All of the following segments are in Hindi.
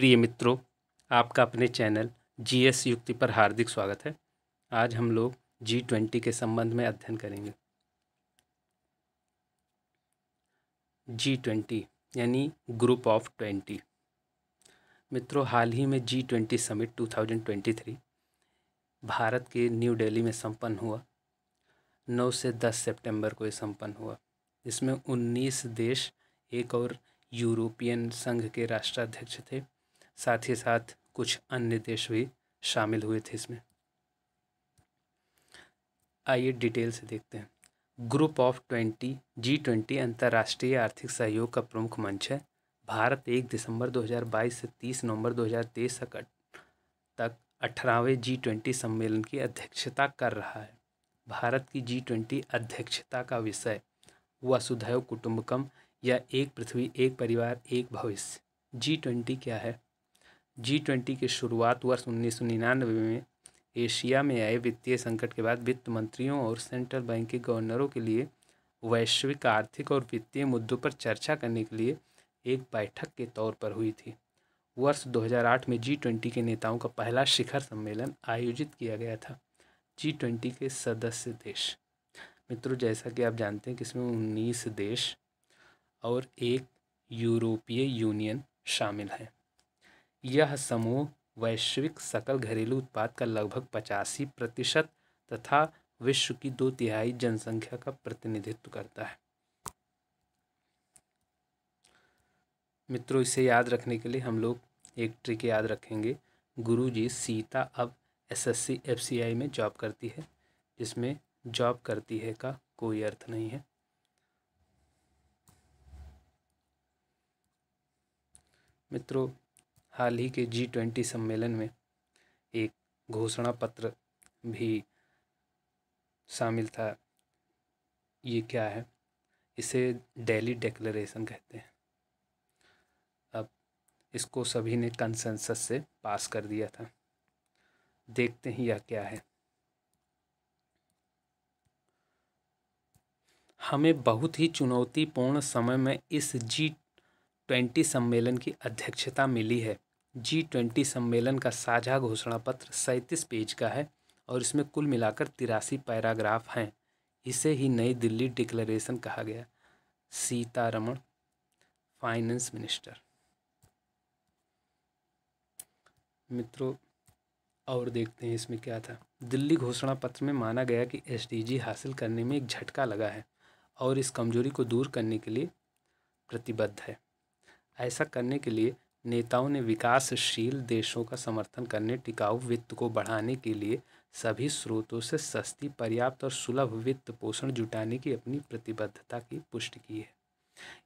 प्रिय मित्रों आपका अपने चैनल जी एस युक्ति पर हार्दिक स्वागत है आज हम लोग जी ट्वेंटी के संबंध में अध्ययन करेंगे जी ट्वेंटी यानी ग्रुप ऑफ ट्वेंटी मित्रों हाल ही में G twenty summit two thousand twenty three Bharat के न्यू दिल्ली में संपन्न हुआ नौ से दस सितंबर को ये संपन्न हुआ इसमें उन्नीस देश एक और यूरोपियन संघ के राष्ट्राध्यक्ष थे साथ ही साथ कुछ अन्य देश भी शामिल हुए थे इसमें आइए डिटेल से देखते हैं group of twenty G twenty अंतर्राष्ट्रीय आर्थिक सहयोग का प्रमुख मंच है भारत एक दिसंबर 2022 से 30 नवंबर 2023 तक अठारहवें जी ट्वेंटी सम्मेलन की अध्यक्षता कर रहा है भारत की जी ट्वेंटी अध्यक्षता का विषय वसुधैव कुटुंबकम या एक पृथ्वी एक परिवार एक भविष्य जी ट्वेंटी क्या है जी ट्वेंटी की शुरुआत वर्ष उन्नीस सौ निन्यानवे में एशिया में आए वित्तीय संकट के बाद वित्त मंत्रियों और सेंट्रल बैंक के गवर्नरों के लिए वैश्विक आर्थिक और वित्तीय मुद्दों पर चर्चा करने के लिए एक बैठक के तौर पर हुई थी वर्ष 2008 में जी ट्वेंटी के नेताओं का पहला शिखर सम्मेलन आयोजित किया गया था जी ट्वेंटी के सदस्य देश मित्रों जैसा कि आप जानते हैं कि इसमें उन्नीस देश और एक यूरोपीय यूनियन शामिल हैं यह समूह वैश्विक सकल घरेलू उत्पाद का लगभग पचासी प्रतिशत तथा विश्व की दो तिहाई जनसंख्या का प्रतिनिधित्व करता है मित्रों इसे याद रखने के लिए हम लोग एक ट्रिक याद रखेंगे गुरुजी सीता अब एसएससी एफसीआई में जॉब करती है जिसमें जॉब करती है का कोई अर्थ नहीं है मित्रों हाल ही के जी ट्वेंटी सम्मेलन में एक घोषणा पत्र भी शामिल था ये क्या है इसे डेली डेक्लेशन कहते हैं अब इसको सभी ने कंसेंसस से पास कर दिया था देखते हैं यह क्या है हमें बहुत ही चुनौतीपूर्ण समय में इस जी ट्वेंटी सम्मेलन की अध्यक्षता मिली है जी ट्वेंटी सम्मेलन का साझा घोषणा पत्र सैंतीस पेज का है और इसमें कुल मिलाकर तिरासी पैराग्राफ हैं इसे ही नई दिल्ली डिक्लेरेशन कहा गया सीतारमण फाइनेंस मिनिस्टर मित्रों और देखते हैं इसमें क्या था दिल्ली घोषणा पत्र में माना गया कि एसडीजी हासिल करने में एक झटका लगा है और इस कमजोरी को दूर करने के लिए प्रतिबद्ध है ऐसा करने के लिए नेताओं ने विकासशील देशों का समर्थन करने टिकाऊ वित्त को बढ़ाने के लिए सभी स्रोतों से सस्ती पर्याप्त और सुलभ वित्त पोषण जुटाने की अपनी प्रतिबद्धता की पुष्टि की है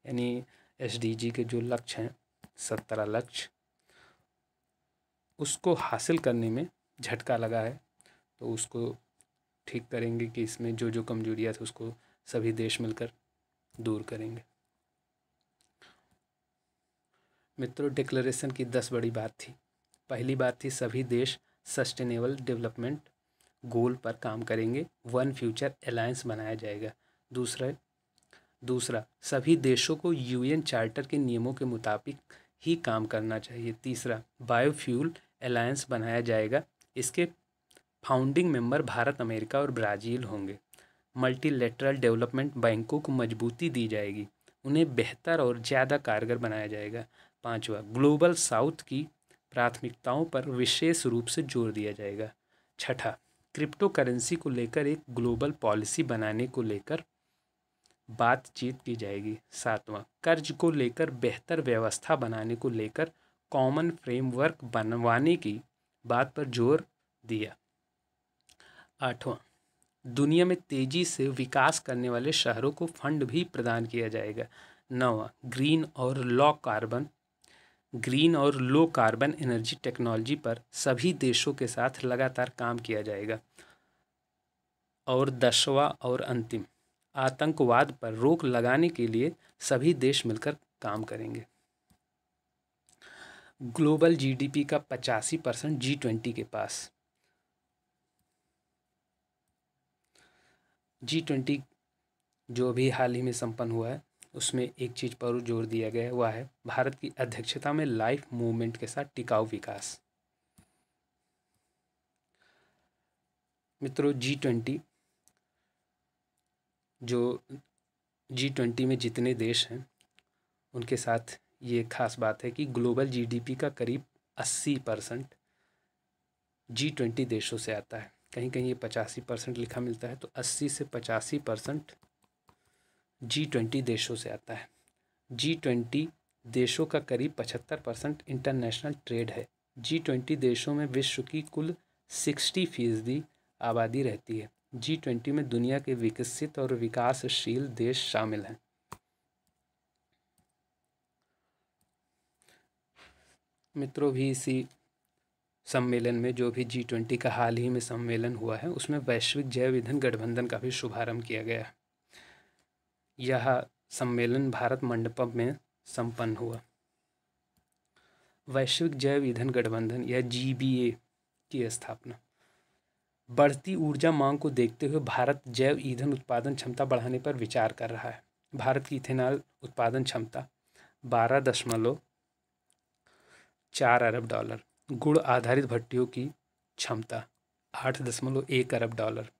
यानी एस के जो लक्ष्य हैं सत्रह लक्ष्य उसको हासिल करने में झटका लगा है तो उसको ठीक करेंगे कि इसमें जो जो कमजोरियाँ थी उसको सभी देश मिलकर दूर करेंगे मित्रों डिक्लेरेशन की दस बड़ी बात थी पहली बात थी सभी देश सस्टेनेबल डेवलपमेंट गोल पर काम करेंगे वन फ्यूचर अलायंस बनाया जाएगा दूसरा दूसरा सभी देशों को यूएन चार्टर के नियमों के मुताबिक ही काम करना चाहिए तीसरा बायोफ्यूल अलायंस बनाया जाएगा इसके फाउंडिंग मेंबर भारत अमेरिका और ब्राज़ील होंगे मल्टीलेटरल डेवलपमेंट बैंकों को मजबूती दी जाएगी उन्हें बेहतर और ज़्यादा कारगर बनाया जाएगा पाँचवा ग्लोबल साउथ की प्राथमिकताओं पर विशेष रूप से जोर दिया जाएगा छठा क्रिप्टो करेंसी को लेकर एक ग्लोबल पॉलिसी बनाने को लेकर बातचीत की जाएगी सातवां कर्ज को लेकर बेहतर व्यवस्था बनाने को लेकर कॉमन फ्रेमवर्क बनवाने की बात पर जोर दिया आठवां दुनिया में तेजी से विकास करने वाले शहरों को फंड भी प्रदान किया जाएगा नवा ग्रीन और लॉ कार्बन ग्रीन और लो कार्बन एनर्जी टेक्नोलॉजी पर सभी देशों के साथ लगातार काम किया जाएगा और दसवा और अंतिम आतंकवाद पर रोक लगाने के लिए सभी देश मिलकर काम करेंगे ग्लोबल जीडीपी का पचासी परसेंट जी ट्वेंटी के पास जी ट्वेंटी जो भी हाल ही में संपन्न हुआ है उसमें एक चीज़ पर जोर दिया गया हुआ है भारत की अध्यक्षता में लाइफ मूवमेंट के साथ टिकाऊ विकास मित्रों जी ट्वेंटी जो जी ट्वेंटी में जितने देश हैं उनके साथ ये खास बात है कि ग्लोबल जीडीपी का करीब अस्सी परसेंट जी ट्वेंटी देशों से आता है कहीं कहीं ये पचासी परसेंट लिखा मिलता है तो अस्सी से पचासी परसेंट जी ट्वेंटी देशों से आता है जी ट्वेंटी देशों का करीब पचहत्तर परसेंट इंटरनेशनल ट्रेड है जी ट्वेंटी देशों में विश्व की कुल सिक्सटी फीसदी आबादी रहती है जी ट्वेंटी में दुनिया के विकसित और विकासशील देश शामिल हैं मित्रों भी इसी सम्मेलन में जो भी जी ट्वेंटी का हाल ही में सम्मेलन हुआ है उसमें वैश्विक जैव ईंधन गठबंधन का भी शुभारंभ किया गया है यह सम्मेलन भारत मंडपम में संपन्न हुआ वैश्विक जैव ईंधन गठबंधन या ए की स्थापना बढ़ती ऊर्जा मांग को देखते हुए भारत जैव ईंधन उत्पादन क्षमता बढ़ाने पर विचार कर रहा है भारत की इथेनॉल उत्पादन क्षमता बारह दशमलव चार अरब डॉलर गुड़ आधारित भट्टियों की क्षमता आठ दशमलव एक अरब डॉलर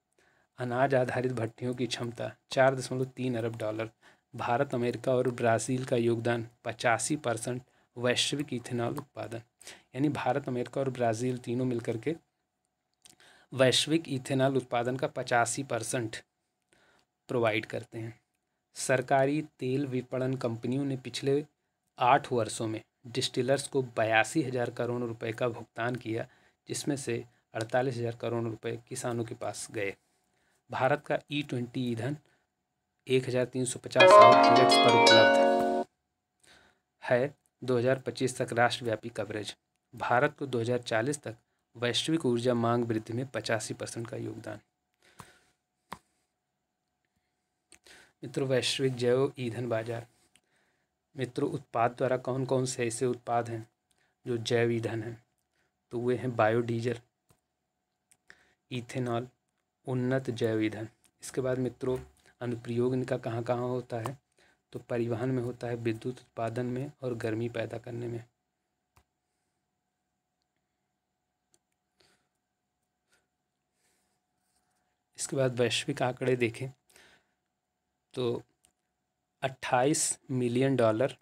अनाज आधारित भट्टियों की क्षमता चार दशमलव तीन अरब डॉलर भारत अमेरिका और ब्राज़ील का योगदान पचासी परसेंट वैश्विक इथेनॉल उत्पादन यानी भारत अमेरिका और ब्राज़ील तीनों मिलकर के वैश्विक इथेनॉल उत्पादन का पचासी परसेंट प्रोवाइड करते हैं सरकारी तेल विपणन कंपनियों ने पिछले आठ वर्षों में डिस्टिलर्स को बयासी हज़ार करोड़ रुपए का भुगतान किया जिसमें से अड़तालीस हज़ार करोड़ रुपए किसानों के पास गए भारत का ई e ट्वेंटी ईंधन एक हज़ार तीन सौ पचास पर उपलब्ध है 2025 तक राष्ट्रव्यापी कवरेज भारत को 2040 तक वैश्विक ऊर्जा मांग वृद्धि में पचासी परसेंट का योगदान मित्रों वैश्विक जैव ईंधन बाजार मित्रों उत्पाद द्वारा कौन कौन से ऐसे उत्पाद हैं जो जैव ईंधन हैं तो वे हैं बायोडीजल इथेनॉल उन्नत जैव ईंधन इसके बाद मित्रों अनुप्रयोग इनका कहाँ कहाँ होता है तो परिवहन में होता है विद्युत उत्पादन में और गर्मी पैदा करने में इसके बाद वैश्विक आंकड़े देखें तो 28 million dollar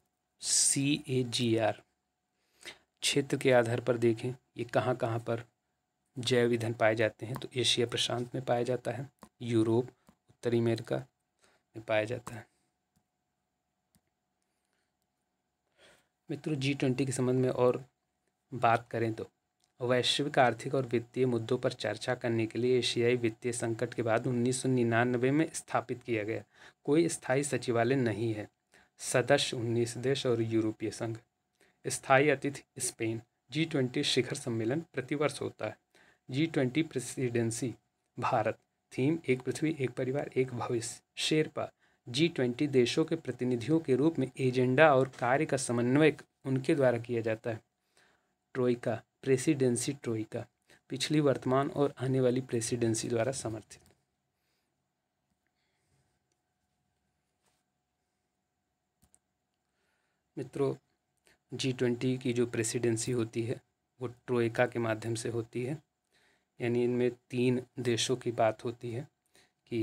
C A G R क्षेत्र के आधार पर देखें ये कहाँ कहाँ पर जैव ईंधन पाए जाते हैं तो एशिया प्रशांत में पाया जाता है यूरोप उत्तरी अमेरिका में पाया जाता है मित्रों जी ट्वेंटी के संबंध में और बात करें तो वैश्विक आर्थिक और वित्तीय मुद्दों पर चर्चा करने के लिए एशियाई वित्तीय संकट के बाद उन्नीस सौ में स्थापित किया गया कोई स्थायी सचिवालय नहीं है सदस्य उन्नीस देश और यूरोपीय संघ स्थायी अतिथि स्पेन जी ट्वेंटी शिखर सम्मेलन प्रतिवर्ष होता है G twenty presidency Bharat theme एक पृथ्वी एक परिवार एक भविष्य शेरपा जी ट्वेंटी देशों के प्रतिनिधियों के रूप में एजेंडा और कार्य का समन्वय उनके द्वारा किया जाता है ट्रोइका प्रेसिडेंसी ट्रोइका पिछली वर्तमान और आने वाली प्रेसिडेंसी द्वारा समर्थित मित्रों जी ट्वेंटी की जो प्रेसिडेंसी होती है वो ट्रोइका के माध्यम से होती है यानी इनमें तीन देशों की बात होती है कि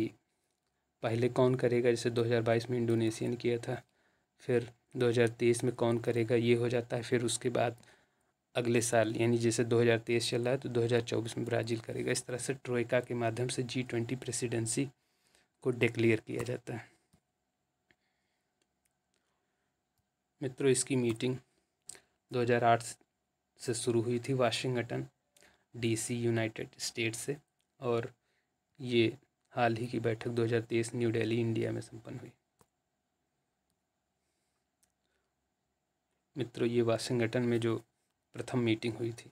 पहले कौन करेगा जैसे 2022 में इंडोनेशिया ने किया था फिर 2023 में कौन करेगा ये हो जाता है फिर उसके बाद अगले साल यानी जैसे 2023 चल रहा है तो 2024 में ब्राज़ील करेगा इस तरह से ट्रोइका के माध्यम से जी ट्वेंटी प्रेसिडेंसी को डिक्लेयर किया जाता है मित्रों इसकी मीटिंग 2008 से शुरू हुई थी वाशिंगटन डीसी यूनाइटेड स्टेट से और ये हाल ही की बैठक 2023 न्यू दिल्ली इंडिया में संपन्न हुई मित्रों ये वाशिंगटन में जो प्रथम मीटिंग हुई थी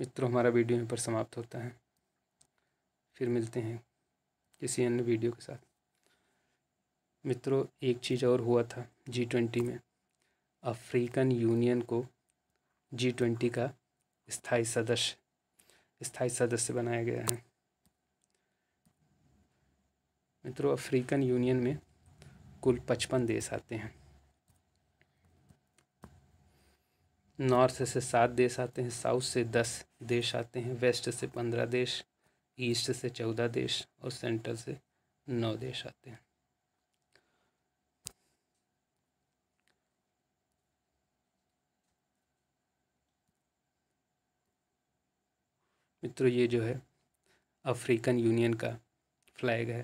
मित्रों हमारा वीडियो यहाँ पर समाप्त होता है फिर मिलते हैं किसी अन्य वीडियो के साथ मित्रों एक चीज़ और हुआ था जी ट्वेंटी में अफ्रीकन यूनियन को जी ट्वेंटी का स्थाई सदस्य स्थाई सदस्य बनाया गया है मित्रों अफ्रीकन यूनियन में कुल पचपन देश आते हैं नॉर्थ से सात देश आते हैं साउथ से दस देश आते हैं वेस्ट से पंद्रह देश ईस्ट से चौदह देश और सेंट्रल से नौ देश आते हैं मित्रों ये जो है अफ्रीकन यूनियन का फ्लैग है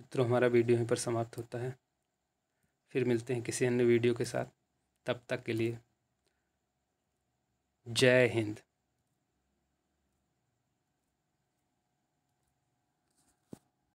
मित्रों हमारा वीडियो यहीं पर समाप्त होता है फिर मिलते हैं किसी अन्य वीडियो के साथ तब तक के लिए जय हिंद